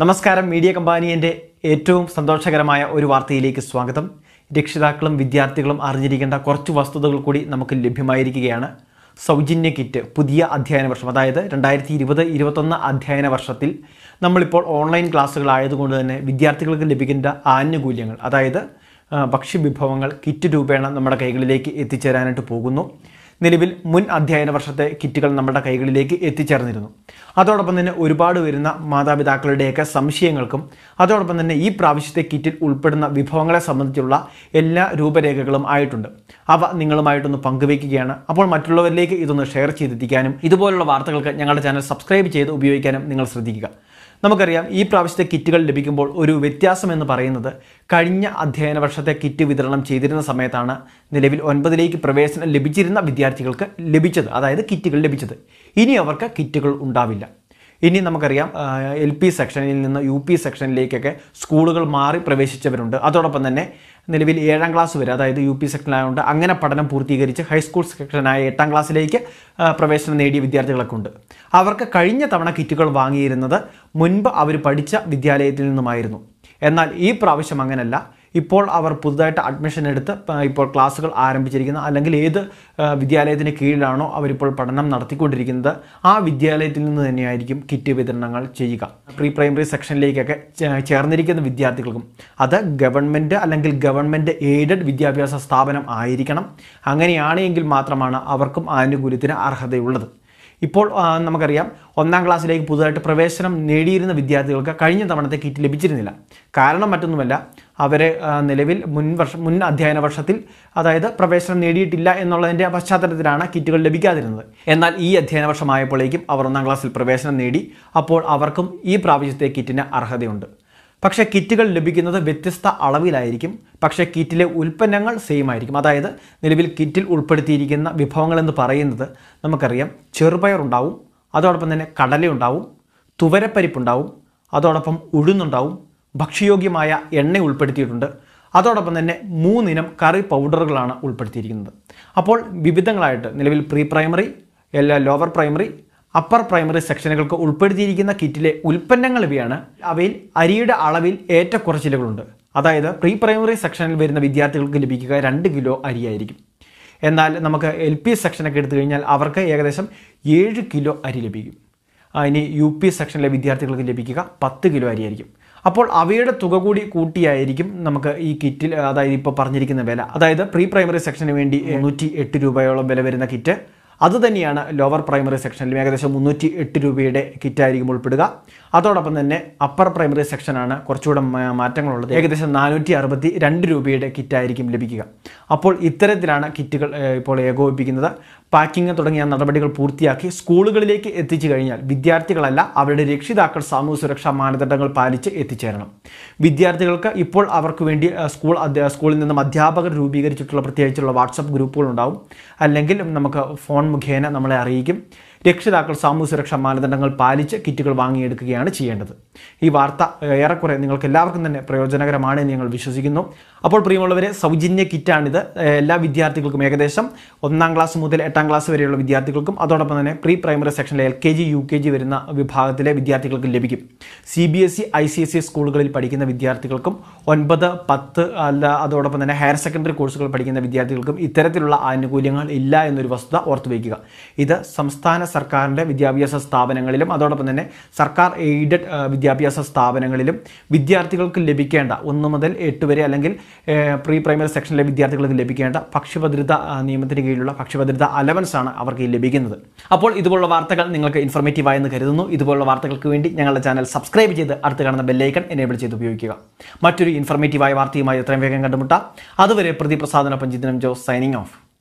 നമസ്കാരം മീഡിയ കമ്പാനിയൻ്റെ ഏറ്റവും സന്തോഷകരമായ ഒരു വാർത്തയിലേക്ക് സ്വാഗതം രക്ഷിതാക്കളും വിദ്യാർത്ഥികളും അറിഞ്ഞിരിക്കേണ്ട കുറച്ച് വസ്തുതകൾ കൂടി നമുക്ക് ലഭ്യമായിരിക്കുകയാണ് സൗജന്യ കിറ്റ് പുതിയ അധ്യയന വർഷം അതായത് രണ്ടായിരത്തി ഇരുപത് ഇരുപത്തൊന്ന് അധ്യയന വർഷത്തിൽ നമ്മളിപ്പോൾ ഓൺലൈൻ ക്ലാസ്സുകളായതുകൊണ്ട് തന്നെ വിദ്യാർത്ഥികൾക്ക് ലഭിക്കേണ്ട ആനുകൂല്യങ്ങൾ അതായത് ഭക്ഷ്യവിഭവങ്ങൾ കിറ്റ് രൂപേണ നമ്മുടെ കൈകളിലേക്ക് എത്തിച്ചേരാനായിട്ട് പോകുന്നു നിലവിൽ മുൻ അധ്യയന വർഷത്തെ കിറ്റുകൾ നമ്മുടെ കൈകളിലേക്ക് എത്തിച്ചേർന്നിരുന്നു അതോടൊപ്പം തന്നെ ഒരുപാട് വരുന്ന മാതാപിതാക്കളുടെയൊക്കെ സംശയങ്ങൾക്കും അതോടൊപ്പം തന്നെ ഈ പ്രാവശ്യത്തെ കിറ്റിൽ ഉൾപ്പെടുന്ന വിഭവങ്ങളെ സംബന്ധിച്ചുള്ള എല്ലാ രൂപരേഖകളും ആയിട്ടുണ്ട് അവ നിങ്ങളുമായിട്ടൊന്ന് പങ്കുവയ്ക്കുകയാണ് അപ്പോൾ മറ്റുള്ളവരിലേക്ക് ഇതൊന്ന് ഷെയർ ചെയ്തെത്തിക്കാനും ഇതുപോലുള്ള വാർത്തകൾക്ക് ഞങ്ങളുടെ ചാനൽ സബ്സ്ക്രൈബ് ചെയ്ത് ഉപയോഗിക്കാനും നിങ്ങൾ ശ്രദ്ധിക്കുക നമുക്കറിയാം ഈ പ്രാവശ്യത്തെ കിറ്റുകൾ ലഭിക്കുമ്പോൾ ഒരു വ്യത്യാസം എന്ന് പറയുന്നത് കഴിഞ്ഞ അധ്യയന വർഷത്തെ കിറ്റ് വിതരണം ചെയ്തിരുന്ന സമയത്താണ് നിലവിൽ ഒൻപതിലേക്ക് പ്രവേശനം ലഭിച്ചിരുന്ന വിദ്യാർത്ഥികൾക്ക് ലഭിച്ചത് അതായത് കിറ്റുകൾ ലഭിച്ചത് ഇനി അവർക്ക് കിറ്റുകൾ ഉണ്ടാവില്ല ഇനി നമുക്കറിയാം എൽ പി സെക്ഷനിൽ നിന്ന് യു പി സെക്ഷനിലേക്കൊക്കെ സ്കൂളുകൾ മാറി പ്രവേശിച്ചവരുണ്ട് അതോടൊപ്പം തന്നെ നിലവിൽ ഏഴാം ക്ലാസ് വരെ അതായത് യു പി സെക്ഷനായതുകൊണ്ട് അങ്ങനെ പഠനം പൂർത്തീകരിച്ച് ഹൈസ്കൂൾ സെക്ഷനായ എട്ടാം ക്ലാസ്സിലേക്ക് പ്രവേശനം നേടിയ വിദ്യാർത്ഥികളൊക്കെ ഉണ്ട് അവർക്ക് കഴിഞ്ഞ തവണ കിറ്റുകൾ വാങ്ങിയിരുന്നത് മുൻപ് അവർ പഠിച്ച വിദ്യാലയത്തിൽ നിന്നുമായിരുന്നു എന്നാൽ ഈ പ്രാവശ്യം അങ്ങനെയല്ല ഇപ്പോൾ അവർ പുതുതായിട്ട് അഡ്മിഷൻ എടുത്ത് ഇപ്പോൾ ക്ലാസ്സുകൾ ആരംഭിച്ചിരിക്കുന്ന അല്ലെങ്കിൽ ഏത് വിദ്യാലയത്തിന് കീഴിലാണോ അവരിപ്പോൾ പഠനം നടത്തിക്കൊണ്ടിരിക്കുന്നത് ആ വിദ്യാലയത്തിൽ നിന്ന് തന്നെയായിരിക്കും കിറ്റ് വിതരണങ്ങൾ ചെയ്യുക പ്രീ പ്രൈമറി സെക്ഷനിലേക്കൊക്കെ ചേർന്നിരിക്കുന്ന വിദ്യാർത്ഥികൾക്കും അത് ഗവൺമെൻറ് അല്ലെങ്കിൽ ഗവൺമെൻറ് എയ്ഡഡ് വിദ്യാഭ്യാസ സ്ഥാപനം ആയിരിക്കണം അങ്ങനെയാണെങ്കിൽ മാത്രമാണ് അവർക്കും ആനുകൂല്യത്തിന് അർഹതയുള്ളത് ഇപ്പോൾ നമുക്കറിയാം ഒന്നാം ക്ലാസ്സിലേക്ക് പുതുതായിട്ട് പ്രവേശനം നേടിയിരുന്ന വിദ്യാർത്ഥികൾക്ക് കഴിഞ്ഞ തവണത്തെ കിറ്റ് ലഭിച്ചിരുന്നില്ല കാരണം മറ്റൊന്നുമല്ല അവരെ നിലവിൽ മുൻ വർഷം മുൻ അധ്യയന വർഷത്തിൽ അതായത് പ്രവേശനം നേടിയിട്ടില്ല എന്നുള്ളതിൻ്റെ പശ്ചാത്തലത്തിലാണ് കിറ്റുകൾ ലഭിക്കാതിരുന്നത് എന്നാൽ ഈ അധ്യയന വർഷമായപ്പോഴേക്കും അവർ ഒന്നാം ക്ലാസ്സിൽ പ്രവേശനം നേടി അപ്പോൾ അവർക്കും ഈ പ്രാവശ്യത്തെ കിറ്റിന് അർഹതയുണ്ട് പക്ഷേ കിറ്റുകൾ ലഭിക്കുന്നത് വ്യത്യസ്ത അളവിലായിരിക്കും പക്ഷേ കിറ്റിലെ ഉൽപ്പന്നങ്ങൾ സെയിം ആയിരിക്കും അതായത് നിലവിൽ കിറ്റിൽ ഉൾപ്പെടുത്തിയിരിക്കുന്ന വിഭവങ്ങൾ എന്ന് പറയുന്നത് നമുക്കറിയാം ചെറുപയർ ഉണ്ടാവും അതോടൊപ്പം തന്നെ കടലയുണ്ടാവും ഉണ്ടാവും തുവരപ്പരിപ്പുണ്ടാവും അതോടൊപ്പം ഉഴുന്നുണ്ടാവും ഭക്ഷ്യയോഗ്യമായ എണ്ണ ഉൾപ്പെടുത്തിയിട്ടുണ്ട് അതോടൊപ്പം തന്നെ മൂന്നിനം കറി പൗഡറുകളാണ് ഉൾപ്പെടുത്തിയിരിക്കുന്നത് അപ്പോൾ വിവിധങ്ങളായിട്ട് നിലവിൽ പ്രീ പ്രൈമറി എല്ലാ ലോവർ പ്രൈമറി അപ്പർ പ്രൈമറി സെക്ഷനുകൾക്ക് ഉൾപ്പെടുത്തിയിരിക്കുന്ന കിറ്റിലെ ഉൽപ്പന്നങ്ങൾ ഇവയാണ് അവയിൽ അരിയുടെ അളവിൽ ഏറ്റക്കുറച്ചിലുകളുണ്ട് അതായത് പ്രീ പ്രൈമറി സെക്ഷനിൽ വരുന്ന വിദ്യാർത്ഥികൾക്ക് ലഭിക്കുക രണ്ട് കിലോ അരിയായിരിക്കും എന്നാൽ നമുക്ക് എൽ പി സെക്ഷനൊക്കെ എടുത്തു കഴിഞ്ഞാൽ അവർക്ക് ഏകദേശം ഏഴ് കിലോ അരി ലഭിക്കും ഇനി യു പി സെക്ഷനിലെ വിദ്യാർത്ഥികൾക്ക് ലഭിക്കുക പത്ത് കിലോ അരിയായിരിക്കും അപ്പോൾ അവയുടെ തുക കൂടി കൂട്ടിയായിരിക്കും നമുക്ക് ഈ കിറ്റിൽ അതായത് ഇപ്പോൾ പറഞ്ഞിരിക്കുന്ന വില അതായത് പ്രീ പ്രൈമറി സെക്ഷന് വേണ്ടി നൂറ്റി എട്ട് രൂപയോളം വില വരുന്ന കിറ്റ് അതുതന്നെയാണ് ലോവർ പ്രൈമറി സെക്ഷനിലും ഏകദേശം മുന്നൂറ്റി എട്ട് രൂപയുടെ കിറ്റായിരിക്കും ഉൾപ്പെടുക അതോടൊപ്പം തന്നെ അപ്പർ പ്രൈമറി സെക്ഷനാണ് കുറച്ചുകൂടെ മാറ്റങ്ങളുള്ളത് ഏകദേശം നാനൂറ്റി അറുപത്തി രണ്ട് രൂപയുടെ കിറ്റായിരിക്കും ലഭിക്കുക അപ്പോൾ ഇത്തരത്തിലാണ് കിറ്റുകൾ ഇപ്പോൾ ഏകോപിപ്പിക്കുന്നത് പാക്കിംഗ് തുടങ്ങിയ നടപടികൾ പൂർത്തിയാക്കി സ്കൂളുകളിലേക്ക് എത്തിച്ചു കഴിഞ്ഞാൽ വിദ്യാർത്ഥികളല്ല അവരുടെ രക്ഷിതാക്കൾ സാമൂഹ്യ സുരക്ഷാ മാനദണ്ഡങ്ങൾ പാലിച്ച് എത്തിച്ചേരണം വിദ്യാർത്ഥികൾക്ക് ഇപ്പോൾ അവർക്ക് വേണ്ടി സ്കൂൾ സ്കൂളിൽ നിന്നും അധ്യാപകർ രൂപീകരിച്ചിട്ടുള്ള പ്രത്യേകിച്ചുള്ള വാട്സപ്പ് ഗ്രൂപ്പുകൾ ഉണ്ടാവും അല്ലെങ്കിൽ നമുക്ക് ഫോൺ മുഖേന നമ്മളെ അറിയിക്കും രക്ഷിതാക്കൾ സാമൂഹ്യ സുരക്ഷാ മാനദണ്ഡങ്ങൾ പാലിച്ച് കിറ്റുകൾ വാങ്ങിയെടുക്കുകയാണ് ചെയ്യേണ്ടത് ഈ വാർത്ത ഏറെക്കുറെ നിങ്ങൾക്ക് എല്ലാവർക്കും തന്നെ പ്രയോജനകരമാണ് എന്ന് ഞങ്ങൾ വിശ്വസിക്കുന്നു അപ്പോൾ പ്രിയമുള്ളവരെ സൗജന്യ കിറ്റാണിത് എല്ലാ വിദ്യാർത്ഥികൾക്കും ഏകദേശം ഒന്നാം ക്ലാസ് മുതൽ എട്ടാം ക്ലാസ് വരെയുള്ള വിദ്യാർത്ഥികൾക്കും അതോടൊപ്പം തന്നെ പ്രീ പ്രൈമറി സെക്ഷനിലെ L K G U K G വരുന്ന വിഭാഗത്തിലെ വിദ്യാർത്ഥികൾക്ക് ലഭിക്കും C B S E I C S E സ്കൂളുകളിൽ പഠിക്കുന്ന വിദ്യാർത്ഥികൾക്കും ഒൻപത് പത്ത് അല്ല അതോടൊപ്പം തന്നെ ഹയർ സെക്കൻഡറി കോഴ്സുകൾ പഠിക്കുന്ന വിദ്യാർത്ഥികൾക്കും ഇത്തരത്തിലുള്ള ആനുകൂല്യങ്ങൾ ഇല്ല എന്നൊരു വസ്തുത ഓർത്തു ഇത് സംസ്ഥാന സർക്കാരിൻ്റെ വിദ്യാഭ്യാസ സ്ഥാപനങ്ങളിലും അതോടൊപ്പം തന്നെ സർക്കാർ എയ്ഡഡ് വിദ്യാഭ്യാസ സ്ഥാപനങ്ങളിലും വിദ്യാർത്ഥികൾക്ക് ലഭിക്കേണ്ട ഒന്ന് മുതൽ എട്ട് വരെ അല്ലെങ്കിൽ പ്രീ പ്രൈമറി സെക്ഷനിലെ വിദ്യാർത്ഥികൾക്ക് ലഭിക്കേണ്ട ഭക്ഷ്യഭദ്രത നിയമത്തിന് കീഴിലുള്ള ഭക്ഷ്യഭദ്രത അലവൻസ് ആണ് അവർക്ക് ലഭിക്കുന്നത് അപ്പോൾ ഇതുപോലുള്ള വാർത്തകൾ നിങ്ങൾക്ക് ഇൻഫർമേറ്റീവ് ആയെന്ന് കരുതുന്നു ഇതുപോലുള്ള വാർത്തകൾക്ക് വേണ്ടി ഞങ്ങളുടെ ചാനൽ സബ്സ്ക്രൈബ് ചെയ്ത് അടുത്ത് കാണുന്ന ബെല്ലൈക്കൺ എനേബിൾ ചെയ്ത് ഉപയോഗിക്കുക മറ്റൊരു ഇൻഫർമേറ്റീവായ വാർത്തയുമായി എത്രയും വേഗം കണ്ടുമുട്ടാം അതുവരെ പ്രതിപ്രസാദന പഞ്ചിദിനം ജോസ് സൈനിങ് ഓഫ്